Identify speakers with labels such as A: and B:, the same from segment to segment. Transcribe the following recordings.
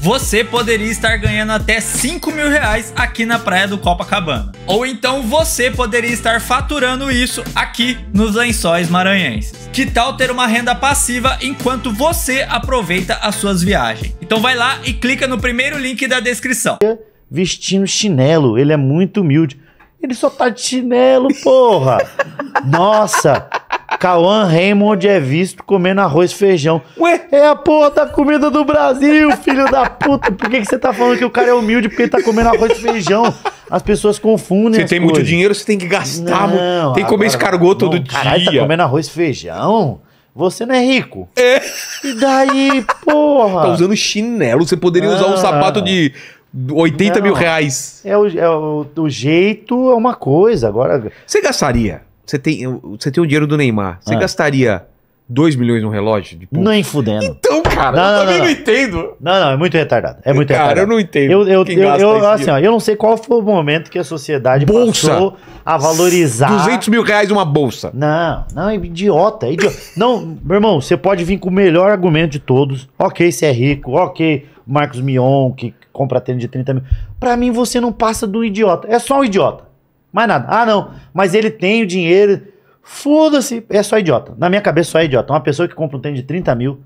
A: você poderia estar ganhando até 5 mil reais aqui na praia do Copacabana. Ou então você poderia estar faturando isso aqui nos lençóis maranhenses.
B: Que tal ter uma renda passiva enquanto você aproveita as suas viagens? Então vai lá
A: e clica no primeiro link da descrição. Vestindo chinelo, ele é muito humilde. Ele só tá de chinelo, porra! Nossa! Cauã Raymond é visto comendo arroz e feijão. Ué? É a porra da comida do Brasil, filho da puta. Por que, que você tá falando que o cara é humilde porque ele tá comendo arroz e feijão? As pessoas confundem. Você tem coisas. muito dinheiro, você tem que gastar. Não, tem que comer agora, escargot não, todo dia. Caralho, tá comendo arroz e feijão? Você não é rico. É. E daí, porra? Tá usando chinelo. Você
B: poderia ah. usar um ah. sapato de 80 não. mil reais.
A: É, o, é o, o jeito
B: é uma coisa. Agora. Você gastaria? Você tem, você tem o dinheiro do Neymar. Você ah. gastaria
A: 2 milhões num relógio? De pulso? Nem fudendo. Então, cara, não, eu não, também não, não, entendo. Não, não, é muito retardado. É muito cara, retardado. eu não entendo. Eu, eu, eu, eu assim, ó, eu não sei qual foi o momento que a sociedade bolsa. passou a valorizar. 200 mil reais uma bolsa. Não, não, é idiota. É idiota. não, meu irmão, você pode vir com o melhor argumento de todos. Ok, você é rico, ok, Marcos Mion, que compra tênis de 30 mil. Pra mim, você não passa do idiota. É só um idiota. Mais nada. Ah, não, mas ele tem o dinheiro. Foda-se, é só idiota. Na minha cabeça, só é idiota. Uma pessoa que compra um tênis de 30 mil,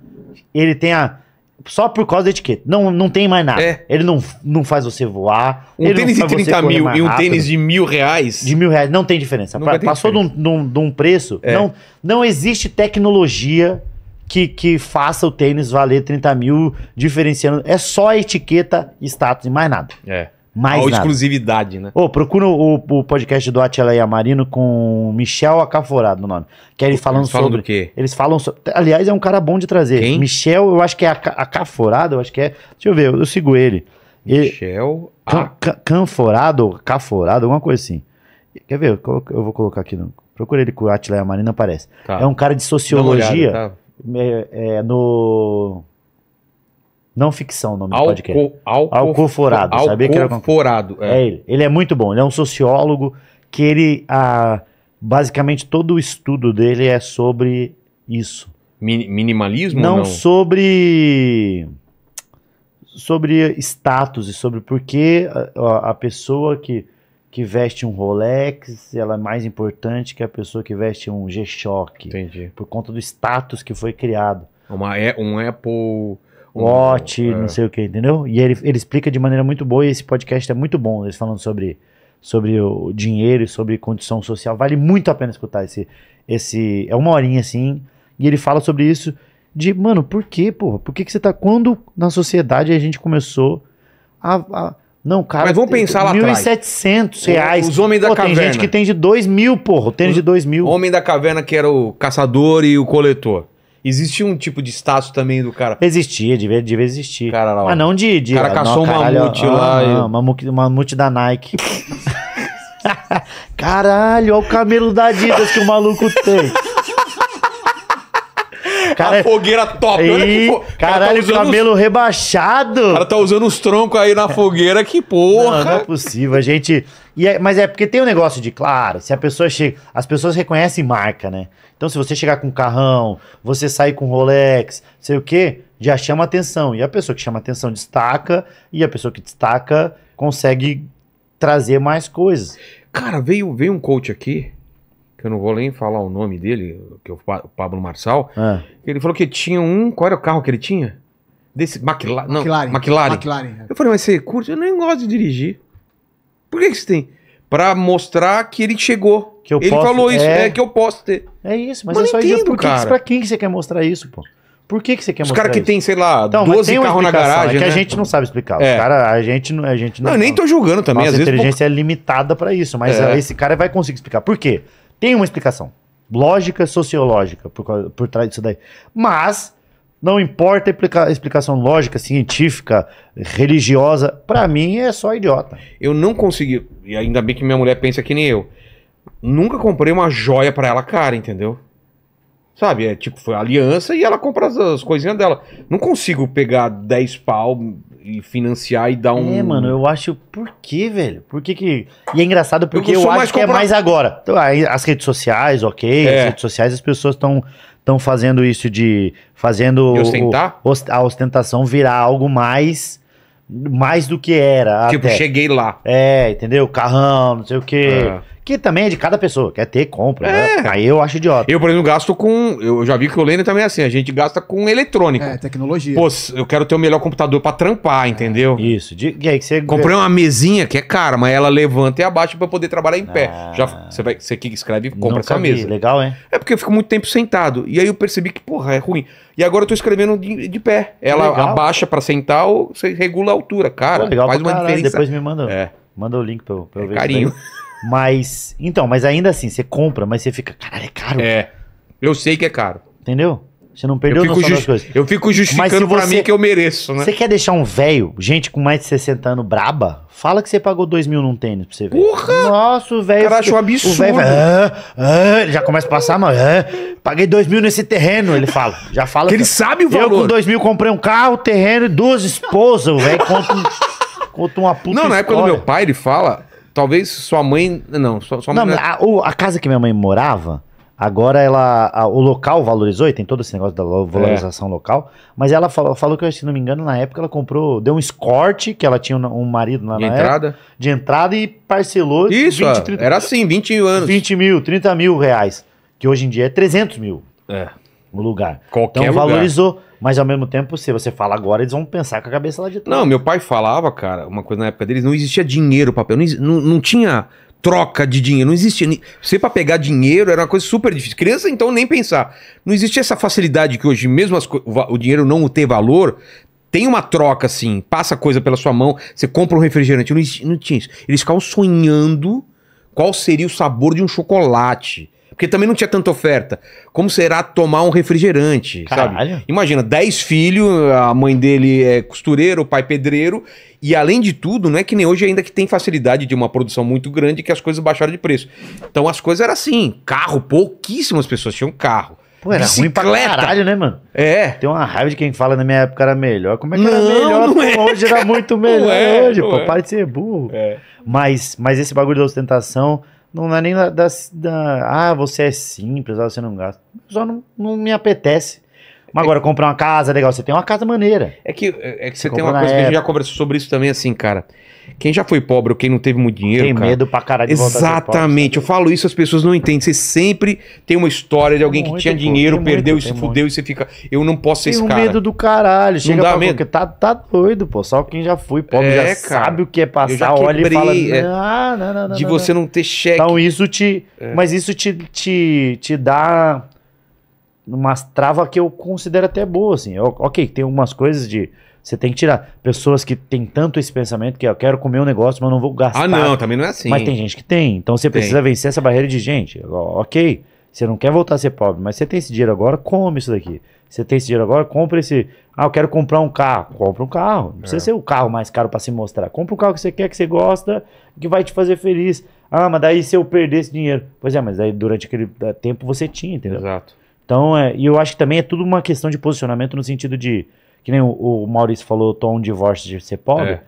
A: ele tem a. Só por causa da etiqueta. Não, não tem mais nada. É. Ele não, não faz você voar. Um tênis de 30 mil e um rápido. tênis de mil reais. De mil reais, não tem diferença. Pra, passou De, um, de, um, preço. É. Não, não existe tecnologia que, que faça o tênis valer 30 mil, diferenciando. É só etiqueta, status e mais nada. É. Mais Ou nada.
B: exclusividade, né? Ô,
A: oh, procura o, o podcast do Atila e Marino com Michel Acaforado no nome. Que é ele falando eles falam sobre. Do quê? Eles falam sobre. Aliás, é um cara bom de trazer. Quem? Michel, eu acho que é Acaforado, eu acho que é. Deixa eu ver, eu, eu sigo ele. Michel ele... Can, canforado, Caforado, alguma coisa assim. Quer ver? Eu, vou colocar aqui. No... Procura ele com o Atila e Marino, aparece. Tá. É um cara de sociologia. Olhada, tá. é, é, no não ficção, o nome Alco, do podcast. Alco, Alcoforado. Alcoforado. Sabia que era
B: Alcoforado. É. é ele.
A: Ele é muito bom. Ele é um sociólogo que ele. Ah, basicamente todo o estudo dele é sobre isso.
B: Min minimalismo? Não, não,
A: sobre. Sobre status e sobre por que a, a pessoa que, que veste um Rolex ela é mais importante que a pessoa que veste um G-Shock. Entendi. Por conta do status que foi criado. Uma, é, um Apple. Watch, é. não sei o que, entendeu? E ele, ele explica de maneira muito boa e esse podcast é muito bom, eles falando sobre, sobre o dinheiro e sobre condição social. Vale muito a pena escutar esse, esse. É uma horinha assim, e ele fala sobre isso de, mano, por quê, porra? Por que, que você tá. Quando na sociedade a gente começou a, a não, cara. Mas vamos pensar lá 1.700 reais. Os homens da Pô, caverna. Tem gente que tem de 2 mil, porra. Tem de 2 mil. homem
B: da caverna que era o caçador e o coletor. Existia um tipo de status também do cara. Existia, devia, devia existir. Cara lá, Mas ah, não de. de o cara caçou não, um mamute ah, lá. Não, e...
A: mamute, mamute da Nike. Caralho, olha o camelo da Adidas que o maluco tem. Cara, a fogueira top. Olha que fo... Caralho, cara tá cabelo os... rebaixado. O cara tá usando os troncos aí na fogueira, que porra. Não, não é possível. A gente, e é, mas é porque tem um negócio de, claro, se a pessoa chega. As pessoas reconhecem marca, né? Então, se você chegar com carrão, você sair com Rolex, sei o quê, já chama atenção. E a pessoa que chama atenção destaca, e a pessoa que destaca consegue trazer mais coisas. Cara, veio, veio um coach aqui, que eu não vou nem falar o nome dele, que é o Pablo
B: Marçal. É. Ele falou que tinha um. Qual era o carro que ele tinha? Desse. Maquila, não, McLaren. McLaren. McLaren. É. Eu falei, mas você curte? Eu nem gosto de dirigir. Por que, que você tem? Pra mostrar que ele chegou. Que eu ele posso, falou isso, é... é que
A: eu posso ter. É isso, mas, mas é só entendo, isso. Por cara. Que, pra quem que você quer mostrar isso, pô? Por que, que você quer Os mostrar Os caras que tem, sei lá, então, 12 carros na é garagem. É que né? a gente não sabe explicar. É. Os cara, a gente, a gente não. não eu nem tô julgando também. Nossa às inteligência vezes... é limitada para isso, mas é. esse cara vai conseguir explicar. Por quê? Tem uma explicação. Lógica sociológica por, por trás disso daí. Mas não importa a explicação lógica, científica, religiosa, para mim é só idiota. Eu não consegui,
B: e ainda bem que minha mulher pensa que nem eu. Nunca comprei uma joia para ela cara, entendeu? Sabe, é tipo, foi aliança e ela compra as, as, coisinhas dela. Não consigo pegar 10 pau
A: e financiar e dar um. É, mano, eu acho. Por que, velho? Por que que. E é engraçado porque eu, eu acho comprar... que é mais agora. Então, as redes sociais, ok. É. As redes sociais as pessoas estão estão fazendo isso de fazendo ostentar? O, a ostentação virar algo mais mais do que era. Tipo, até. cheguei lá. É, entendeu? Carrão, não sei o quê. É. Que também é de cada pessoa. Quer ter, compra. Né? É. Né? Aí eu acho idiota. Eu, por exemplo, gasto com. Eu já
B: vi que o Lênin também é assim. A gente gasta com eletrônica. É, tecnologia. Pô, eu quero ter o melhor computador pra trampar, entendeu? É, isso. De, e aí que você. Comprei uma mesinha que é cara, mas ela levanta e abaixa pra poder trabalhar em pé. Ah. Já, você, vai, você que escreve, compra essa vi. mesa. Legal, é? É porque eu fico muito tempo sentado. E aí eu percebi que, porra, é ruim. E agora eu tô escrevendo de, de pé. Ela legal. abaixa pra sentar ou você regula a altura. Cara, Pô, legal faz uma caralho. diferença. Depois me
A: manda. É. Manda o link pra eu, pra eu é ver. Carinho. Mas, então, mas ainda assim, você compra, mas você fica, caralho, é caro.
B: É. Eu sei que é caro.
A: Entendeu? Você não perdeu noção das coisas. Eu fico justificando você, pra mim que eu
B: mereço, né? Você quer
A: deixar um velho, gente com mais de 60 anos braba? Fala que você pagou 2 mil num tênis pra você ver. Porra! Nossa, o velho... Cara, acha um absurdo. O velho ah, ah, ele já começa a passar, mano. Ah, paguei 2 mil nesse terreno, ele fala. Já fala. Que ele sabe o valor. Eu com 2 mil comprei um carro, terreno e duas esposas.
B: O velho conta, conta uma puta Não, na história. época do meu pai, ele fala... Talvez sua mãe.
A: Não, sua, sua não, é mãe. A, a casa que minha mãe morava, agora ela. A, o local valorizou, e tem todo esse negócio da é. valorização é. local. Mas ela falou, falou que, se não me engano, na época ela comprou. Deu um escorte, que ela tinha um, um marido na, de na entrada. Época, de entrada e parcelou. Isso, 20, 30, era assim, 20 anos. 20 mil, 30 mil reais. Que hoje em dia é 300 mil. É no lugar. Qualquer então lugar. valorizou, mas ao mesmo tempo, se você fala agora, eles vão pensar com a cabeça lá de trás.
B: Não, meu pai falava, cara, uma coisa na época deles, não existia dinheiro, papel, não, não, não tinha troca de dinheiro, não existia. Você para pegar dinheiro era uma coisa super difícil. Criança então nem pensar. Não existia essa facilidade que hoje mesmo as, o dinheiro não ter valor, tem uma troca assim, passa coisa pela sua mão, você compra um refrigerante, não, não tinha isso. Eles ficavam sonhando qual seria o sabor de um chocolate. Porque também não tinha tanta oferta. Como será tomar um refrigerante, Caralho. sabe? Imagina, 10 filhos, a mãe dele é costureiro, o pai pedreiro. E além de tudo, não é que nem hoje ainda que tem facilidade de uma produção muito grande que as coisas baixaram de preço. Então as coisas eram assim, carro, pouquíssimas pessoas tinham carro. Pô, era Bicicleta. ruim pra caralho,
A: né, mano? É. Tem uma raiva de quem fala na minha época era melhor. Como é que não, era melhor? Não é, hoje era muito melhor. Não é, hoje, não pô, é. para de ser burro. É. Mas, mas esse bagulho da ostentação não é nem da, da, da, Ah, você é simples, ah, você não gasta. Só não, não me apetece. Mas agora comprar uma casa legal, você tem uma casa maneira. É que, é, é que você, você tem uma coisa que a gente já
B: conversou sobre isso também, assim, cara. Quem já foi pobre ou quem não teve muito dinheiro. Tem cara, medo pra caralho de Exatamente. Pobre, eu falo isso, as pessoas não entendem. Você sempre tem uma história de alguém que tinha dinheiro, perdeu e se fudeu
A: muito. e você fica. Eu não posso ser tem esse um cara. medo do caralho. Chega não dá medo. tá, tá doido, pô. Só quem já foi pobre é, já cara, sabe o que é passar, olha e fala. É, não, não, não, de você não ter cheque. Então isso te. É. Mas isso te, te, te dá uma trava que eu considero até boa, assim. Eu, ok, tem algumas coisas de. Você tem que tirar pessoas que têm tanto esse pensamento que ah, eu quero comer um negócio, mas não vou gastar. Ah, não, também não é assim. Mas tem gente que tem. Então você tem. precisa vencer essa barreira de gente. Ok, você não quer voltar a ser pobre, mas você tem esse dinheiro agora, come isso daqui. Você tem esse dinheiro agora, compra esse. Ah, eu quero comprar um carro. Compra um carro. Não precisa é. ser o carro mais caro para se mostrar. Compra o um carro que você quer, que você gosta, que vai te fazer feliz. Ah, mas daí se eu perder esse dinheiro. Pois é, mas daí durante aquele eh, tempo você tinha, entendeu? Exato. Então, é, e eu acho que também é tudo uma questão de posicionamento no sentido de, que nem o, o Maurício falou, tom de divórcio de ser pobre. É.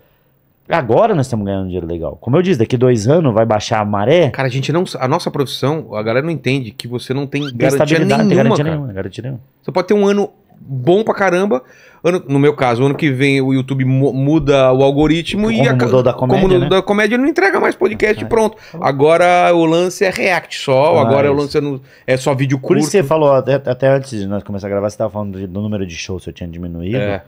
A: Agora nós estamos ganhando dinheiro legal. Como eu disse, daqui dois anos vai baixar a maré. Cara, a gente não. A nossa profissão,
B: a galera não entende que você não tem garantia nenhuma. Tem garantia nenhuma, garantia nenhuma. Você pode ter um ano bom pra caramba. Ano, no meu caso, ano que vem o YouTube muda o algoritmo como e a, mudou da comédia, como mudou né? da comédia, não entrega mais podcast ah, pronto. Agora o lance é React só, agora o lance é, no, é só vídeo
A: curto. Por isso você falou, até, até, antes de nós começar a gravar, você estava falando do, número de shows que eu tinha diminuído. É.